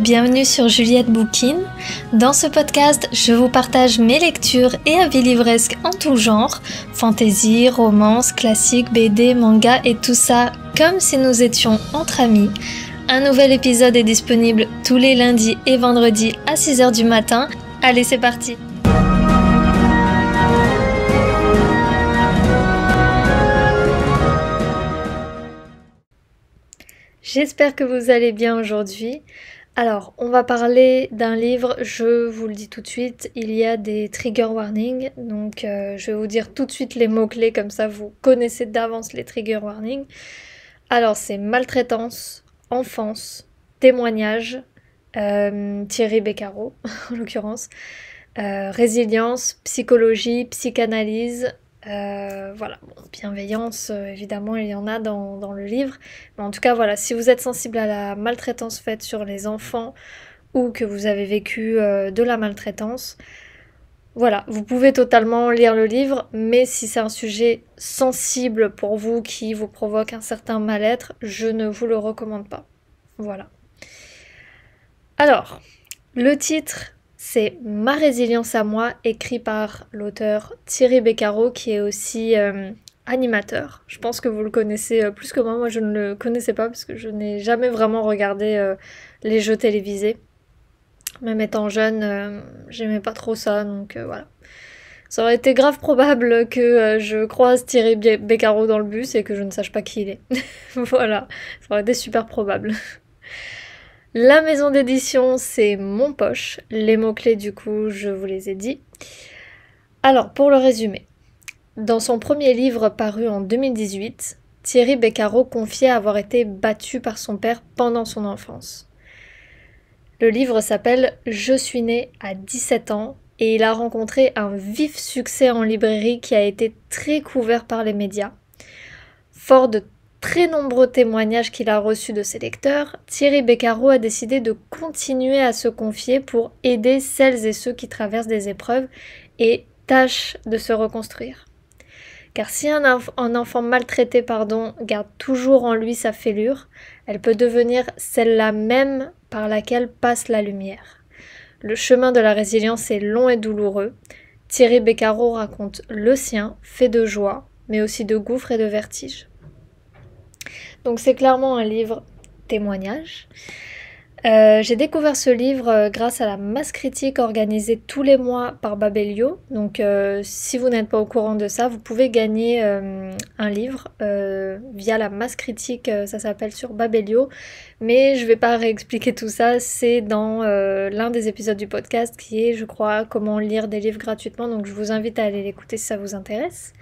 bienvenue sur Juliette Bookin. Dans ce podcast, je vous partage mes lectures et avis livresques en tout genre, fantaisie, romance, classique, BD, manga et tout ça comme si nous étions entre amis. Un nouvel épisode est disponible tous les lundis et vendredis à 6h du matin. Allez, c'est parti J'espère que vous allez bien aujourd'hui. Alors, on va parler d'un livre, je vous le dis tout de suite, il y a des trigger warnings, donc euh, je vais vous dire tout de suite les mots-clés, comme ça vous connaissez d'avance les trigger warnings. Alors, c'est maltraitance, enfance, témoignage, euh, Thierry Beccaro en l'occurrence, euh, résilience, psychologie, psychanalyse, euh, voilà, bienveillance, euh, évidemment, il y en a dans, le livre. Mais en tout cas, voilà, si vous êtes sensible à la maltraitance faite sur les enfants ou que vous avez vécu euh, de la maltraitance, voilà, vous pouvez totalement lire le livre, mais si c'est un sujet sensible pour vous qui vous provoque un certain mal-être, je ne vous le recommande pas. Voilà. Alors, le titre c'est Ma résilience à moi, écrit par l'auteur Thierry Beccaro, qui est aussi euh, animateur. Je pense que vous le connaissez euh, plus que moi. Moi, je ne le connaissais pas parce que je n'ai jamais vraiment regardé euh, les jeux télévisés. Même étant jeune, j'aimais pas trop ça, donc voilà. Ça aurait été grave probable que je croise Thierry Beccaro dans le bus et que je ne sache pas qui il est. voilà, ça aurait été super probable. La maison d'édition, c'est Mon Poche. Les mots-clés, du coup, je vous les ai dit. Alors, pour le résumer, dans son premier livre paru en 2018, Thierry Beccaro confiait avoir été battu par son père pendant son enfance. Le livre s'appelle Je suis né à 17 ans et il a rencontré un vif succès en librairie qui a été très couvert par les médias. Fort de très nombreux témoignages qu'il a reçus de ses lecteurs, Thierry Beccaro a décidé de continuer à se confier pour aider celles et ceux qui traversent des épreuves et tâchent de se reconstruire. Car si un, enfant maltraité pardon, garde toujours en lui sa fêlure, elle peut devenir celle-là même par laquelle passe la lumière. Le chemin de la résilience est long et douloureux. Thierry Beccaro raconte le sien, fait de joie, mais aussi de gouffre et de vertige. Donc c'est clairement un livre témoignage. Euh, j'ai découvert ce livre euh, grâce à la masse critique organisée tous les mois par Babelio. Donc euh, si vous n'êtes pas au courant de ça, vous pouvez gagner un livre via la masse critique, ça s'appelle sur Babelio. Mais je ne vais pas réexpliquer tout ça, c'est dans l'un des épisodes du podcast qui est, je crois, comment lire des livres gratuitement. Donc je vous invite à aller l'écouter si ça vous intéresse.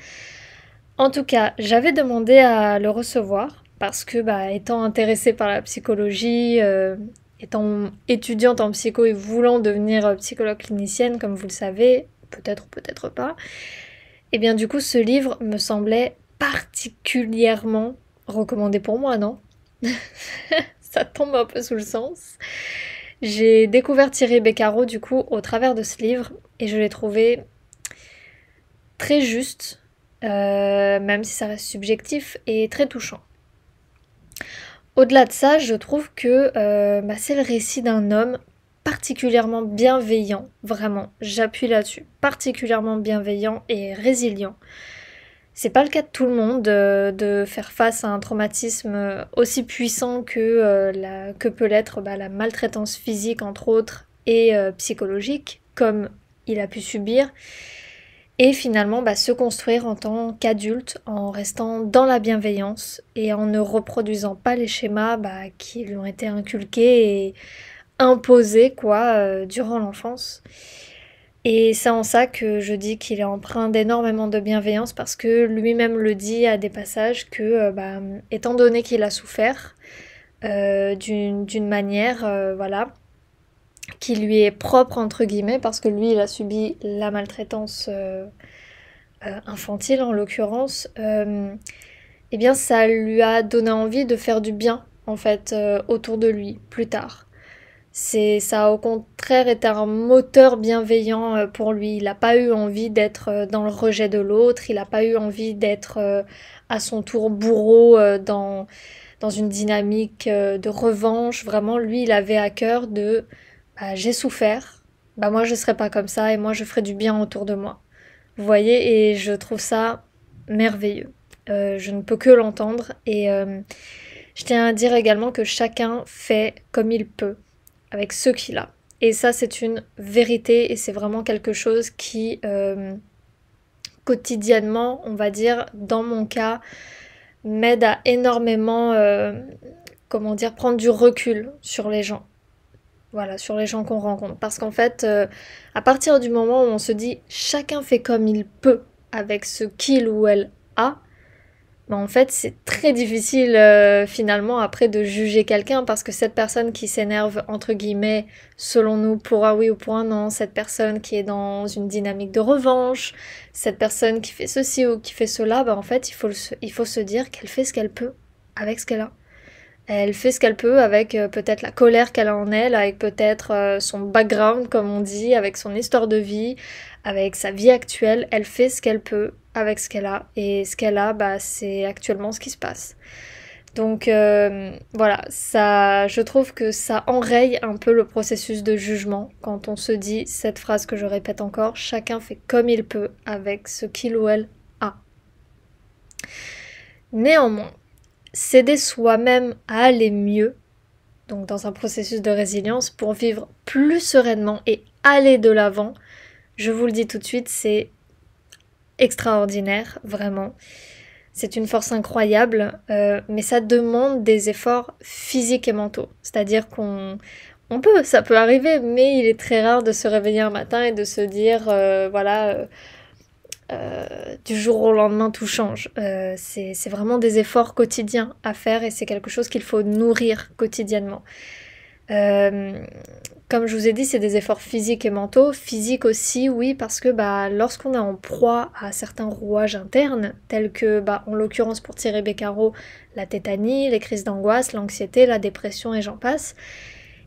En tout cas, j'avais demandé à le recevoir parce que bah, étant intéressée par la psychologie, euh, étant étudiante en psycho et voulant devenir euh, psychologue clinicienne, comme vous le savez, peut-être ou peut-être pas, et eh bien du coup ce livre me semblait particulièrement recommandé pour moi, non Ça tombe un peu sous le sens. J'ai découvert Thierry Beccaro du coup au travers de ce livre et je l'ai trouvé très juste, euh, même si ça reste subjectif, et très touchant. Au-delà de ça, je trouve que euh, bah, c'est le récit d'un homme particulièrement bienveillant, vraiment, j'appuie là-dessus, particulièrement bienveillant et résilient. C'est pas le cas de tout le monde euh, de faire face à un traumatisme euh, aussi puissant que, la, que peut l'être bah, la maltraitance physique entre autres et psychologique, comme il a pu subir et finalement bah, se construire en tant qu'adulte en restant dans la bienveillance et en ne reproduisant pas les schémas bah, qui lui ont été inculqués et imposés quoi euh, durant l'enfance. Et c'est en ça que je dis qu'il est empreint d'énormément de bienveillance parce que lui-même le dit à des passages que, euh, bah, étant donné qu'il a souffert euh, d'une manière, voilà, qui lui est propre, entre guillemets, parce que lui, il a subi la maltraitance euh, euh, infantile, en l'occurrence, euh, eh bien, ça lui a donné envie de faire du bien, en fait, autour de lui, plus tard. C'est ça au contraire est un moteur bienveillant pour lui. Il n'a pas eu envie d'être dans le rejet de l'autre, il n'a pas eu envie d'être à son tour bourreau dans, dans une dynamique de revanche. Vraiment, lui, il avait à cœur de bah, j'ai souffert, bah moi je serai pas comme ça et moi je ferai du bien autour de moi. Vous voyez, et je trouve ça merveilleux. Euh, je ne peux que l'entendre et euh, je tiens à dire également que chacun fait comme il peut avec ce qu'il a. Et ça c'est une vérité et c'est vraiment quelque chose qui euh, quotidiennement, on va dire, dans mon cas, m'aide à énormément, comment dire, prendre du recul sur les gens. Voilà, sur les gens qu'on rencontre. Parce qu'en fait, euh, à partir du moment où on se dit chacun fait comme il peut avec ce qu'il ou elle a, ben en fait, c'est très difficile euh, finalement après de juger quelqu'un parce que cette personne qui s'énerve, entre guillemets, selon nous, pour un ah oui ou pour un non, cette personne qui est dans une dynamique de revanche, cette personne qui fait ceci ou qui fait cela, ben en fait, il faut, il faut se dire qu'elle fait ce qu'elle peut avec ce qu'elle a. Elle fait ce qu'elle peut avec euh, peut-être la colère qu'elle a en elle, avec peut-être euh, son background, comme on dit, avec son histoire de vie, avec sa vie actuelle. Elle fait ce qu'elle peut avec ce qu'elle a. Et ce qu'elle a, bah, c'est actuellement ce qui se passe. Donc euh, voilà, ça, je trouve que ça enraye un peu le processus de jugement quand on se dit cette phrase que je répète encore, chacun fait comme il peut avec ce qu'il ou elle a. Néanmoins, s'aider soi-même à aller mieux, donc dans un processus de résilience, pour vivre plus sereinement et aller de l'avant, je vous le dis tout de suite, c'est extraordinaire, vraiment. C'est une force incroyable, euh, mais ça demande des efforts physiques et mentaux. C'est-à-dire qu'on peut, ça peut arriver, mais il est très rare de se réveiller un matin et de se dire, euh, voilà, euh, euh, du jour au lendemain tout change. Euh, c'est vraiment des efforts quotidiens à faire et c'est quelque chose qu'il faut nourrir quotidiennement. Euh, comme je vous ai dit, c'est des efforts physiques et mentaux. Physiques aussi, oui, parce que bah, lorsqu'on est en proie à certains rouages internes, tels que, bah, en l'occurrence pour Thierry Beccaro, la tétanie, les crises d'angoisse, l'anxiété, la dépression et j'en passe,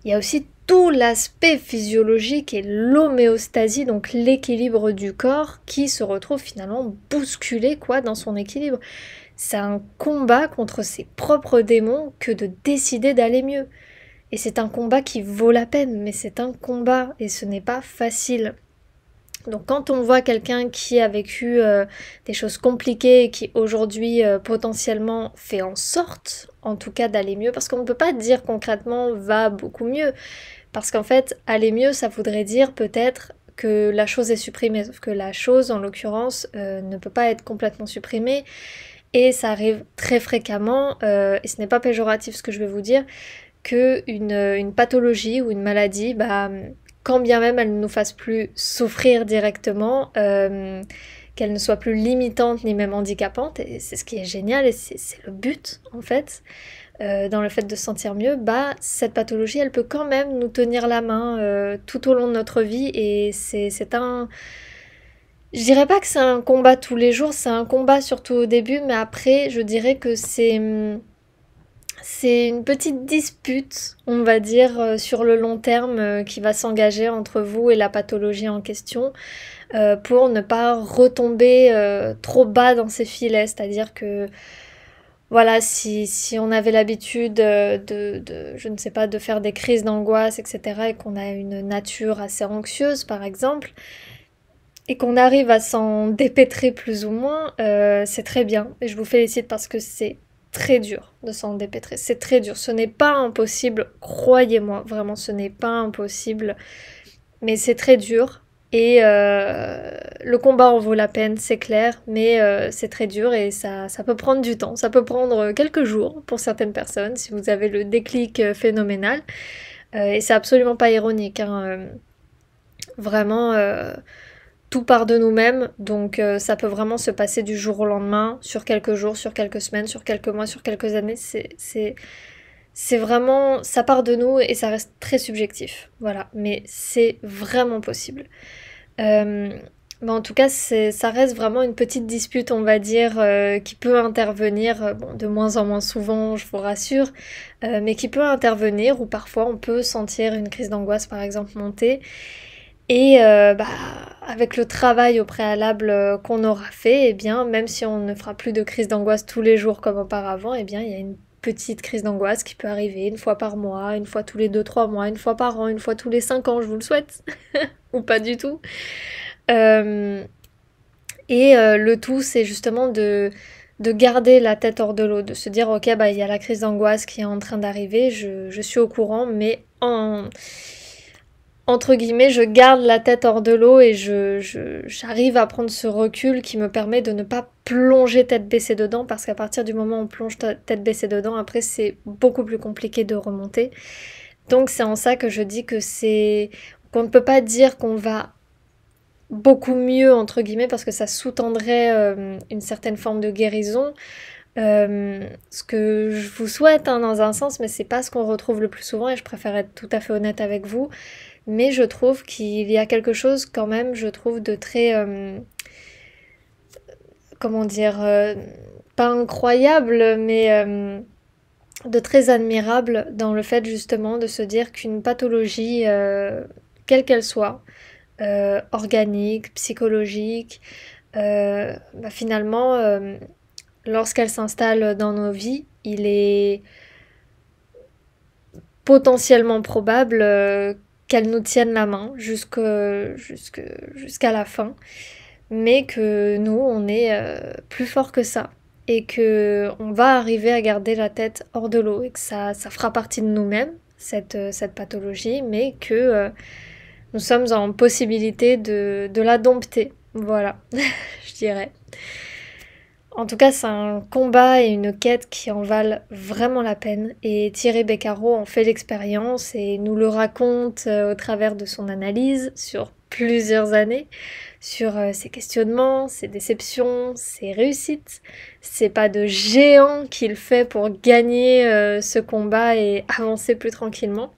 il y a aussi tout l'aspect physiologique et l'homéostasie, donc l'équilibre du corps qui se retrouve finalement bousculé quoi dans son équilibre. C'est un combat contre ses propres démons que de décider d'aller mieux. Et c'est un combat qui vaut la peine, mais c'est un combat et ce n'est pas facile. Donc quand on voit quelqu'un qui a vécu euh, des choses compliquées et qui aujourd'hui euh, potentiellement fait en sorte, en tout cas d'aller mieux, parce qu'on ne peut pas dire concrètement va beaucoup mieux, parce qu'en fait, aller mieux, ça voudrait dire peut-être que la chose est supprimée, sauf que la chose, en l'occurrence, euh, ne peut pas être complètement supprimée. Et ça arrive très fréquemment, euh, et ce n'est pas péjoratif ce que je vais vous dire, que une, pathologie ou une maladie, bah, quand bien même elle ne nous fasse plus souffrir directement, euh, qu'elle ne soit plus limitante ni même handicapante, et c'est ce qui est génial, et c'est le but en fait, euh, dans le fait de se sentir mieux, bah, cette pathologie, elle peut quand même nous tenir la main euh, tout au long de notre vie. Et c'est un... Je dirais pas que c'est un combat tous les jours, c'est un combat surtout au début, mais après, je dirais que c'est... C'est une petite dispute, on va dire, euh, sur le long terme qui va s'engager entre vous et la pathologie en question pour ne pas retomber trop bas dans ses filets. C'est-à-dire que voilà, si, on avait l'habitude euh, de, je ne sais pas, de faire des crises d'angoisse, etc., et qu'on a une nature assez anxieuse, par exemple, et qu'on arrive à s'en dépêtrer plus ou moins, euh, c'est très bien. Et je vous félicite parce que c'est très dur de s'en dépêtrer. C'est très dur. Ce n'est pas impossible, croyez-moi, vraiment, ce n'est pas impossible. Mais c'est très dur. Et, euh, le combat en vaut la peine, c'est clair, mais euh, c'est très dur et ça, ça, peut prendre du temps. Ça peut prendre euh, quelques jours pour certaines personnes si vous avez le déclic euh, phénoménal. et c'est absolument pas ironique. Hein, vraiment, tout part de nous-mêmes, donc ça peut vraiment se passer du jour au lendemain, sur quelques jours, sur quelques semaines, sur quelques mois, sur quelques années. C'est c'est vraiment, ça part de nous et ça reste très subjectif. Voilà, mais c'est vraiment possible en tout cas, ça reste vraiment une petite dispute, on va dire, euh, qui peut intervenir, euh, de moins en moins souvent, je vous rassure, euh, mais qui peut intervenir, ou parfois on peut sentir une crise d'angoisse, par exemple, monter. Et bah, avec le travail au préalable qu'on aura fait, et eh bien, même si on ne fera plus de crise d'angoisse tous les jours comme auparavant, et eh bien, il y a une petite crise d'angoisse qui peut arriver une fois par mois, une fois tous les 2-3 mois, une fois par an, une fois tous les 5 ans, je vous le souhaite, ou pas du tout. Euh, et euh, le tout, c'est justement de, de garder la tête hors de l'eau, de se dire, ok, bah, il y a la crise d'angoisse qui est en train d'arriver, je, je, suis au courant, mais en, entre guillemets, je garde la tête hors de l'eau et je, j'arrive à prendre ce recul qui me permet de ne pas plonger tête baissée dedans, parce qu'à partir du moment où on plonge tête baissée dedans, après, c'est beaucoup plus compliqué de remonter. Donc c'est en ça que je dis que c'est qu'on ne peut pas dire qu'on va beaucoup mieux, entre guillemets, parce que ça sous-tendrait euh, une certaine forme de guérison. Euh, ce que je vous souhaite hein, dans un sens, mais c'est pas ce qu'on retrouve le plus souvent et je préfère être tout à fait honnête avec vous. Mais je trouve qu'il y a quelque chose quand même, je trouve, de très... Euh, comment dire Pas incroyable, mais de très admirable dans le fait justement de se dire qu'une pathologie, quelle qu'elle soit, euh, organique, psychologique. Euh, bah, finalement, euh, lorsqu'elle s'installe dans nos vies, il est potentiellement probable qu'elle nous tienne la main jusqu'à la fin, mais que nous, on est plus fort que ça et qu'on va arriver à garder la tête hors de l'eau et que ça, fera partie de nous-mêmes, cette pathologie, mais que nous sommes en possibilité de, la dompter. Voilà, je dirais. En tout cas, c'est un combat et une quête qui en valent vraiment la peine. Et Thierry Beccaro en fait l'expérience et nous le raconte euh, au travers de son analyse sur plusieurs années, sur euh, ses questionnements, ses déceptions, ses réussites, C'est pas de géant qu'il fait pour gagner euh, ce combat et avancer plus tranquillement.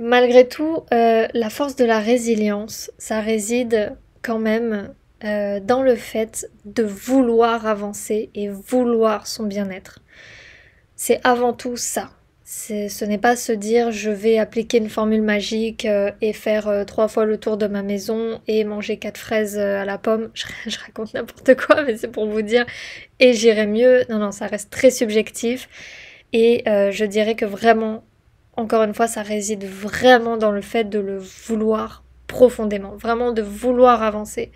Malgré tout, euh, la force de la résilience, ça réside quand même euh, dans le fait de vouloir avancer et vouloir son bien-être. C'est avant tout ça. Ce n'est pas se dire je vais appliquer une formule magique euh, et faire trois fois le tour de ma maison et manger quatre fraises à la pomme. Je, je raconte n'importe quoi, mais c'est pour vous dire et j'irai mieux. Non, non, ça reste très subjectif. Et je dirais que vraiment, encore une fois, ça réside vraiment dans le fait de le vouloir profondément, vraiment de vouloir avancer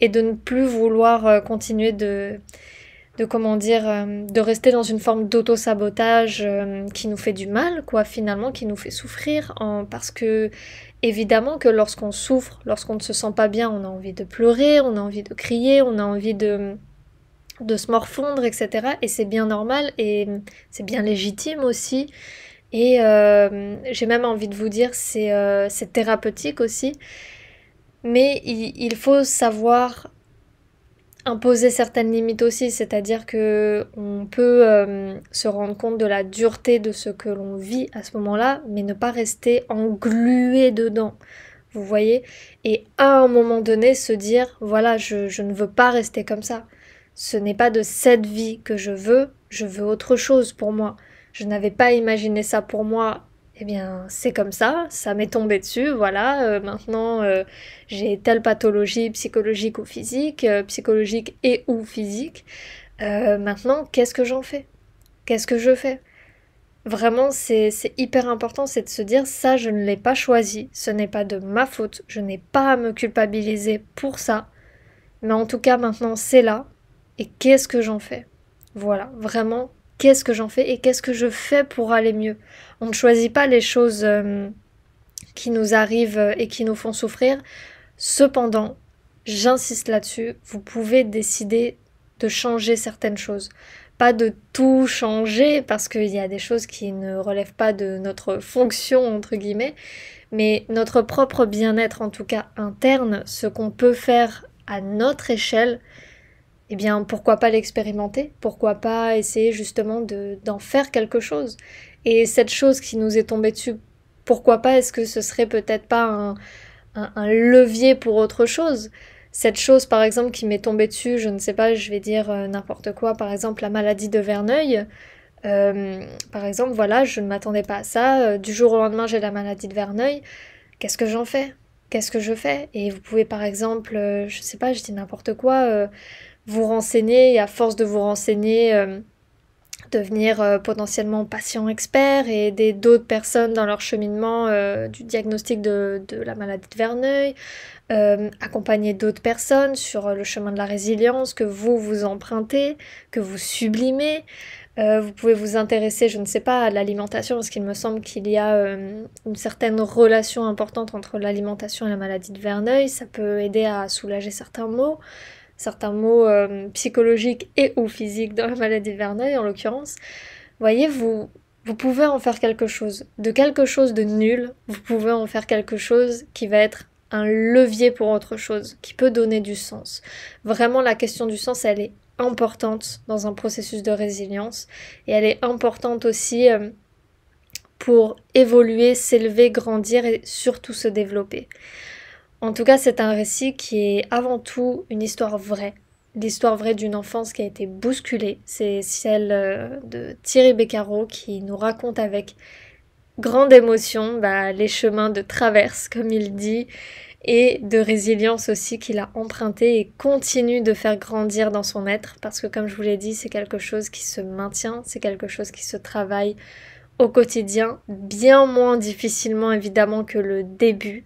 et de ne plus vouloir euh, continuer de, de comment dire, euh, de rester dans une forme d'auto-sabotage euh, qui nous fait du mal, quoi, finalement, qui nous fait souffrir, parce que évidemment que lorsqu'on souffre, lorsqu'on ne se sent pas bien, on a envie de pleurer, on a envie de crier, on a envie de de se morfondre, etc. Et c'est bien normal et c'est bien légitime aussi. Et euh, j'ai même envie de vous dire, c'est euh, thérapeutique aussi. Mais il, faut savoir imposer certaines limites aussi, c'est-à-dire que on peut euh, se rendre compte de la dureté de ce que l'on vit à ce moment-là, mais ne pas rester englué dedans. Vous voyez Et à un moment donné, se dire, voilà, je ne veux pas rester comme ça. Ce n'est pas de cette vie que je veux, je veux autre chose pour moi je n'avais pas imaginé ça pour moi, eh bien c'est comme ça, ça m'est tombé dessus, voilà, euh, maintenant euh, j'ai telle pathologie psychologique ou physique, euh, psychologique et ou physique, maintenant qu'est-ce que j'en fais Qu'est-ce que je fais Vraiment, c'est hyper important, c'est de se dire ça, je ne l'ai pas choisi, ce n'est pas de ma faute, je n'ai pas à me culpabiliser pour ça, mais en tout cas maintenant c'est là, et qu'est-ce que j'en fais Voilà, vraiment qu'est-ce que j'en fais et qu'est-ce que je fais pour aller mieux. On ne choisit pas les choses euh, qui nous arrivent et qui nous font souffrir. Cependant, j'insiste là-dessus, vous pouvez décider de changer certaines choses. Pas de tout changer parce qu'il y a des choses qui ne relèvent pas de notre fonction, entre guillemets, mais notre propre bien-être, en tout cas interne, ce qu'on peut faire à notre échelle, eh bien pourquoi pas l'expérimenter Pourquoi pas essayer justement d'en faire quelque chose Et cette chose qui nous est tombée dessus, pourquoi pas Est-ce que ce serait peut-être pas un, un, levier pour autre chose cette chose par exemple qui m'est tombée dessus, je ne sais pas, je vais dire euh, n'importe quoi, par exemple la maladie de Verneuil. Euh, par exemple, voilà, je ne m'attendais pas à ça, euh, du jour au lendemain j'ai la maladie de Verneuil, qu'est-ce que j'en fais Qu'est-ce que je fais Et vous pouvez par exemple, je ne sais pas, je dis n'importe quoi, vous renseigner et à force de vous renseigner, euh, devenir euh, potentiellement patient expert et aider d'autres personnes dans leur cheminement euh, du diagnostic de, de, la maladie de Verneuil, accompagner d'autres personnes sur le chemin de la résilience que vous vous empruntez, que vous sublimez. vous pouvez vous intéresser, je ne sais pas, à l'alimentation, parce qu'il me semble qu'il y a une certaine relation importante entre l'alimentation et la maladie de Verneuil. Ça peut aider à soulager certains maux certains mots euh, psychologiques et ou physiques dans la maladie de Verneuil en l'occurrence, voyez, vous, vous pouvez en faire quelque chose. De quelque chose de nul, vous pouvez en faire quelque chose qui va être un levier pour autre chose, qui peut donner du sens. Vraiment, la question du sens, elle est importante dans un processus de résilience et elle est importante aussi euh, pour évoluer, s'élever, grandir et surtout se développer. En tout cas, c'est un récit qui est avant tout une histoire vraie. L'histoire vraie d'une enfance qui a été bousculée. C'est celle euh, de Thierry Beccaro qui nous raconte avec grande émotion bah, les chemins de traverse, comme il dit, et de résilience aussi qu'il a emprunté et continue de faire grandir dans son être, parce que comme je vous l'ai dit, c'est quelque chose qui se maintient, c'est quelque chose qui se travaille au quotidien, bien moins difficilement évidemment que le début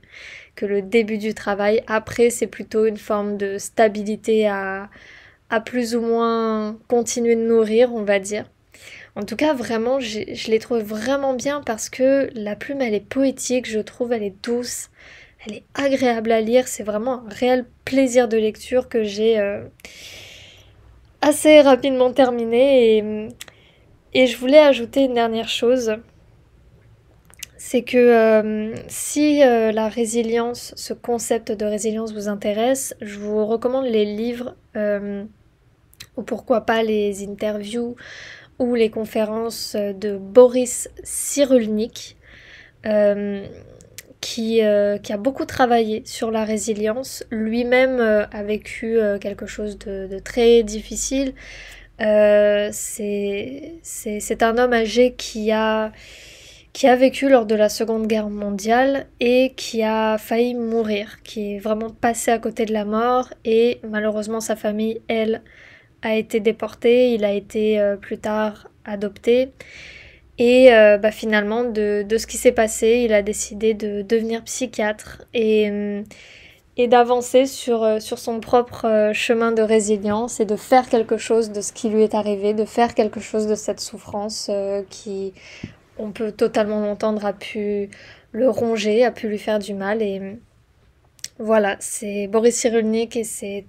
que le début du travail. Après, c'est plutôt une forme de stabilité à, plus ou moins continuer de nourrir, on va dire. En tout cas, vraiment, je les trouve vraiment bien parce que la plume, elle est poétique, je trouve, elle est douce, elle est agréable à lire. C'est vraiment un réel plaisir de lecture que j'ai euh, assez rapidement terminé. Et, et je voulais ajouter une dernière chose c'est que euh, si euh, la résilience, ce concept de résilience vous intéresse, je vous recommande les livres euh, ou pourquoi pas les interviews ou les conférences de Boris Cyrulnik. Qui, a beaucoup travaillé sur la résilience. Lui-même a vécu quelque chose de, de très difficile. c'est un homme âgé qui a qui a vécu lors de la Seconde Guerre mondiale et qui a failli mourir, qui est vraiment passé à côté de la mort et malheureusement sa famille, elle, a été déportée, il a été euh, plus tard adopté et euh, bah, finalement de, de, ce qui s'est passé, il a décidé de devenir psychiatre et, euh, et d'avancer sur, sur son propre chemin de résilience et de faire quelque chose de ce qui lui est arrivé, de faire quelque chose de cette souffrance qui on peut totalement l'entendre, a pu le ronger, a pu lui faire du mal. Et voilà, c'est Boris Cyrulnik et c'est,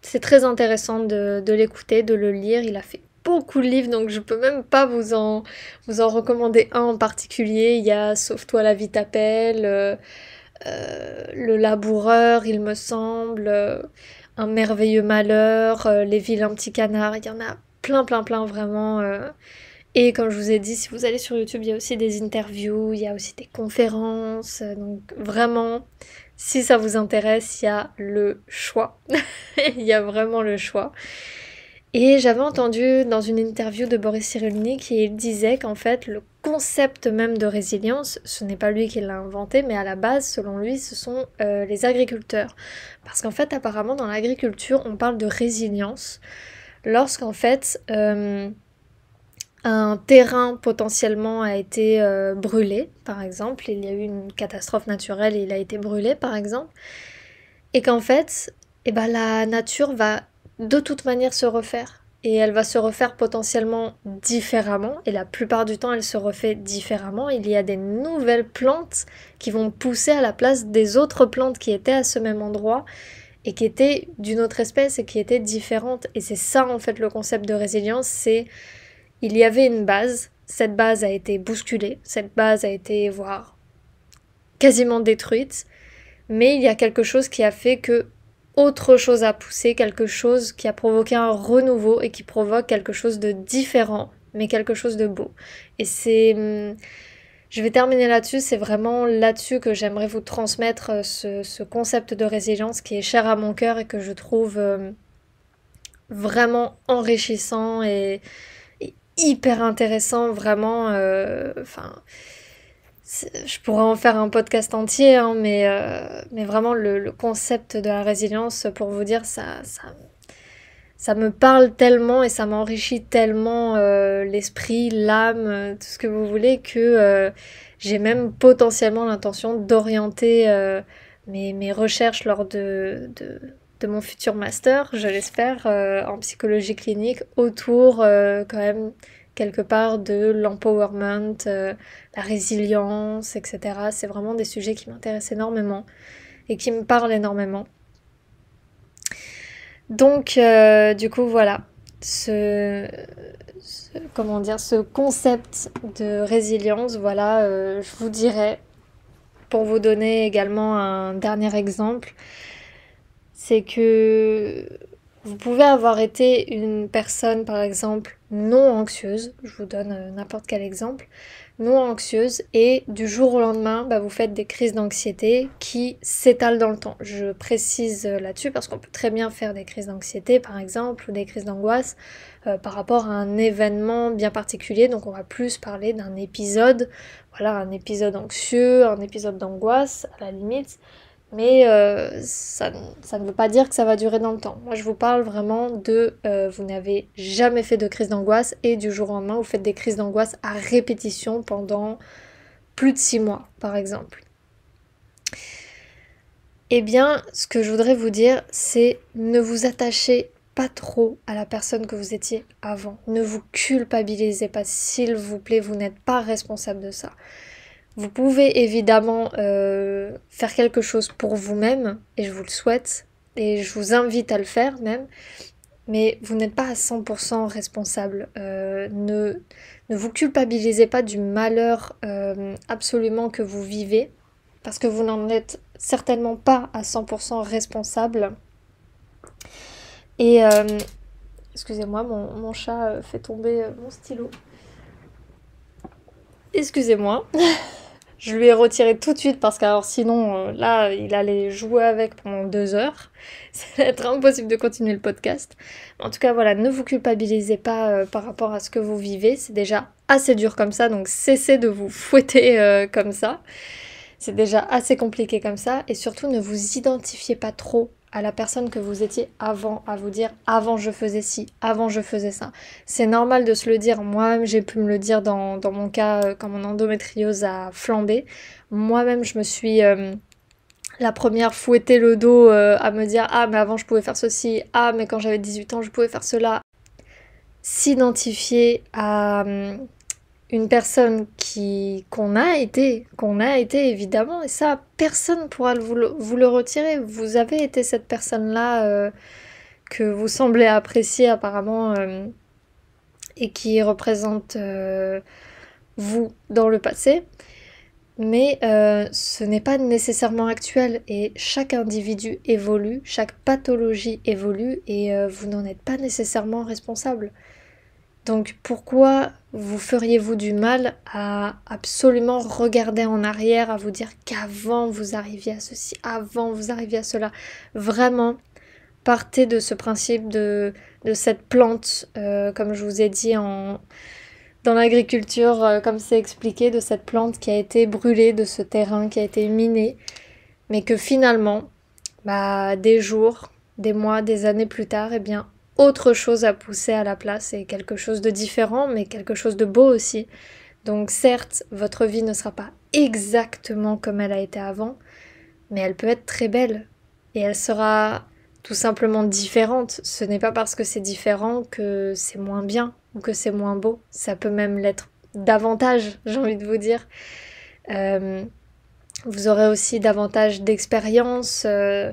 c'est très intéressant de, l'écouter, de le lire. Il a fait beaucoup de livres, donc je peux même pas vous en, vous en recommander un en particulier. Il y a Sauve-toi la vie t'appelle, euh, euh, Le laboureur, il me semble, euh, Un merveilleux malheur, Les vilains petits canards. Il y en a plein, plein, plein vraiment. Et comme je vous ai dit, si vous allez sur YouTube, il y a aussi des interviews, il y a aussi des conférences. Donc vraiment, si ça vous intéresse, il y a le choix. il y a vraiment le choix. Et j'avais entendu dans une interview de Boris Cyrulnik, il disait qu'en fait, le concept même de résilience, ce n'est pas lui qui l'a inventé, mais à la base, selon lui, ce sont euh, les agriculteurs. Parce qu'en fait, apparemment, dans l'agriculture, on parle de résilience lorsqu'en fait... Euh, un terrain potentiellement a été euh, brûlé, par exemple, il y a eu une catastrophe naturelle il a été brûlé, par exemple, et qu'en fait, eh ben, la nature va de toute manière se refaire. Et elle va se refaire potentiellement différemment, et la plupart du temps elle se refait différemment. Il y a des nouvelles plantes qui vont pousser à la place des autres plantes qui étaient à ce même endroit et qui étaient d'une autre espèce et qui étaient différentes. Et c'est ça en fait le concept de résilience, c'est il y avait une base. Cette base a été bousculée, cette base a été, voire, quasiment détruite. Mais il y a quelque chose qui a fait que autre chose a poussé, quelque chose qui a provoqué un renouveau et qui provoque quelque chose de différent, mais quelque chose de beau. Et c'est... Hum, je vais terminer là-dessus, c'est vraiment là-dessus que j'aimerais vous transmettre euh, ce, ce, concept de résilience qui est cher à mon cœur et que je trouve euh, vraiment enrichissant et, hyper intéressant, vraiment. Euh, enfin. je pourrais en faire un podcast entier, hein, mais, euh, mais vraiment le, concept de la résilience, pour vous dire, ça, ça, me parle tellement et ça m'enrichit tellement euh, l'esprit, l'âme, tout ce que vous voulez, que j'ai même potentiellement l'intention d'orienter mes, recherches lors de, mon futur master, je l'espère, euh, en psychologie clinique autour euh, quand même quelque part de l'empowerment, euh, la résilience, etc. C'est vraiment des sujets qui m'intéressent énormément et qui me parlent énormément. Donc, du coup, voilà, ce, comment dire, ce concept de résilience, voilà, je vous dirais, pour vous donner également un dernier exemple, c'est que vous pouvez avoir été une personne, par exemple, non anxieuse, je vous donne euh, n'importe quel exemple, non anxieuse, et du jour au lendemain, bah, vous faites des crises d'anxiété qui s'étalent dans le temps. Je précise euh, là-dessus parce qu'on peut très bien faire des crises d'anxiété, par exemple, ou des crises d'angoisse euh, par rapport à un événement bien particulier, donc on va plus parler d'un épisode, voilà, un épisode anxieux, un épisode d'angoisse, à la limite mais euh, ça, ne veut pas dire que ça va durer dans le temps. Moi, je vous parle vraiment de euh, vous n'avez jamais fait de crise d'angoisse et du jour au lendemain, vous faites des crises d'angoisse à répétition pendant plus de 6 mois, par exemple. Eh bien, ce que je voudrais vous dire, c'est ne vous attachez pas trop à la personne que vous étiez avant. Ne vous culpabilisez pas, s'il vous plaît, vous n'êtes pas responsable de ça. Vous pouvez évidemment euh, faire quelque chose pour vous-même, et je vous le souhaite, et je vous invite à le faire même, mais vous n'êtes pas à 100% responsable. Euh, ne, vous culpabilisez pas du malheur euh, absolument que vous vivez, parce que vous n'en êtes certainement pas à 100% responsable. Et... Excusez-moi, mon, mon, chat fait tomber mon stylo. Excusez-moi. Je lui ai retiré tout de suite parce que sinon, euh, là, il allait jouer avec pendant deux heures. C'est va être impossible de continuer le podcast. En tout cas, voilà, ne vous culpabilisez pas euh, par rapport à ce que vous vivez. C'est déjà assez dur comme ça, donc cessez de vous fouetter euh, comme ça. C'est déjà assez compliqué comme ça. Et surtout, ne vous identifiez pas trop à la personne que vous étiez avant, à vous dire avant je faisais ci, avant je faisais ça. C'est normal de se le dire. Moi-même, j'ai pu me le dire dans, mon cas euh, quand mon endométriose a flambé. Moi-même, je me suis euh, la première fouettée le dos euh, à me dire ah mais avant je pouvais faire ceci, ah mais quand j'avais 18 ans je pouvais faire cela. S'identifier à, hum, une personne qui qu'on a été, qu'on a été évidemment, et ça, personne pourra vous le, retirer. Vous avez été cette personne-là euh, que vous semblez apprécier apparemment euh, et qui représente euh, vous dans le passé. Mais ce n'est pas nécessairement actuel et chaque individu évolue, chaque pathologie évolue et vous n'en êtes pas nécessairement responsable. Donc pourquoi vous feriez-vous du mal à absolument regarder en arrière, à vous dire qu'avant vous arriviez à ceci, avant vous arriviez à cela Vraiment, partez de ce principe de, cette plante, euh, comme je vous ai dit dans l'agriculture, euh, comme c'est expliqué, de cette plante qui a été brûlée, de ce terrain qui a été miné, mais que finalement, bah, des jours, des mois, des années plus tard, eh bien, autre chose à pousser à la place et quelque chose de différent, mais quelque chose de beau aussi. Donc certes, votre vie ne sera pas exactement comme elle a été avant, mais elle peut être très belle. Et elle sera tout simplement différente. Ce n'est pas parce que c'est différent que c'est moins bien ou que c'est moins beau. Ça peut même l'être davantage, j'ai envie de vous dire. Euh, vous aurez aussi davantage d'expérience. Euh,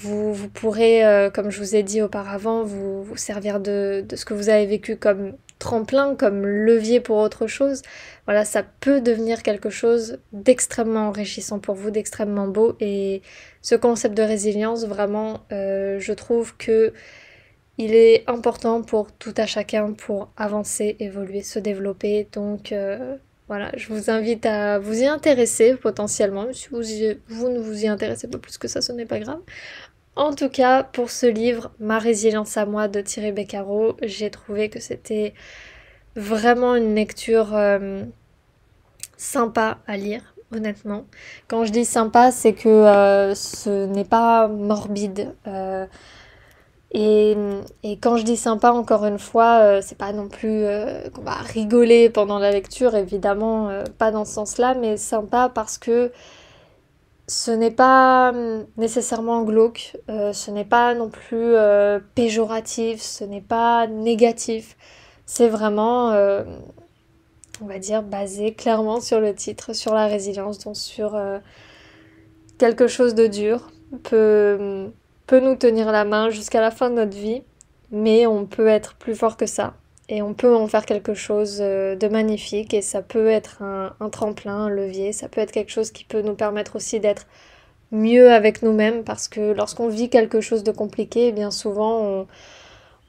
vous, pourrez, euh, comme je vous ai dit auparavant, vous, servir de, ce que vous avez vécu comme tremplin, comme levier pour autre chose. Voilà, ça peut devenir quelque chose d'extrêmement enrichissant pour vous, d'extrêmement beau. Et ce concept de résilience, vraiment, euh, je trouve que il est important pour tout à chacun pour avancer, évoluer, se développer. Donc euh, voilà, je vous invite à vous y intéresser potentiellement. Si vous, vous ne vous y intéressez pas plus que ça, ce n'est pas grave. En tout cas, pour ce livre, Ma résilience à moi de Thierry Beccaro, j'ai trouvé que c'était vraiment une lecture euh, sympa à lire, honnêtement. Quand je dis sympa, c'est que euh, ce n'est pas morbide. Euh, et, quand je dis sympa, encore une fois, c'est pas non plus qu'on va rigoler pendant la lecture, évidemment, pas dans ce sens-là, mais sympa parce que ce n'est pas hum, nécessairement glauque, euh, ce n'est pas non plus euh, péjoratif, ce n'est pas négatif. C'est vraiment, euh, on va dire, basé clairement sur le titre, sur la résilience, donc sur quelque chose de dur hum, peut nous tenir la main jusqu'à la fin de notre vie, mais on peut être plus fort que ça et on peut en faire quelque chose euh, de magnifique et ça peut être un, tremplin, un levier, ça peut être quelque chose qui peut nous permettre aussi d'être mieux avec nous-mêmes parce que lorsqu'on vit quelque chose de compliqué, eh bien souvent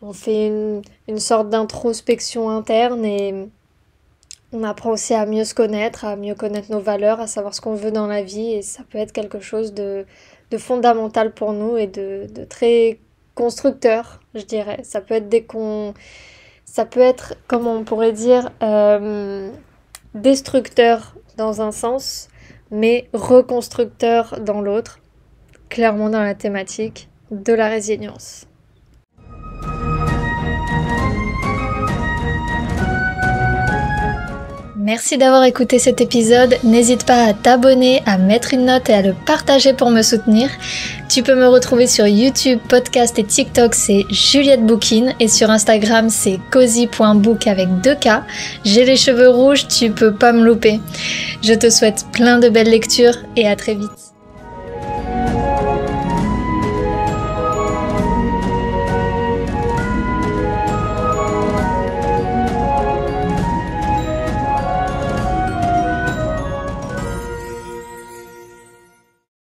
on, fait une, sorte d'introspection interne et on apprend aussi à mieux se connaître, à mieux connaître nos valeurs, à savoir ce qu'on veut dans la vie et ça peut être quelque chose de, fondamental pour nous et de, de très constructeur, je dirais. Ça peut être dès qu'on ça peut être, comme on pourrait dire, euh, destructeur dans un sens, mais reconstructeur dans l'autre, clairement dans la thématique de la résilience. Merci d'avoir écouté cet épisode. N'hésite pas à t'abonner, à mettre une note et à le partager pour me soutenir. Tu peux me retrouver sur YouTube, podcast et TikTok, c'est Juliette Bookin. Et sur Instagram, c'est cozy.book avec 2 K. J'ai les cheveux rouges, tu peux pas me louper. Je te souhaite plein de belles lectures et à très vite.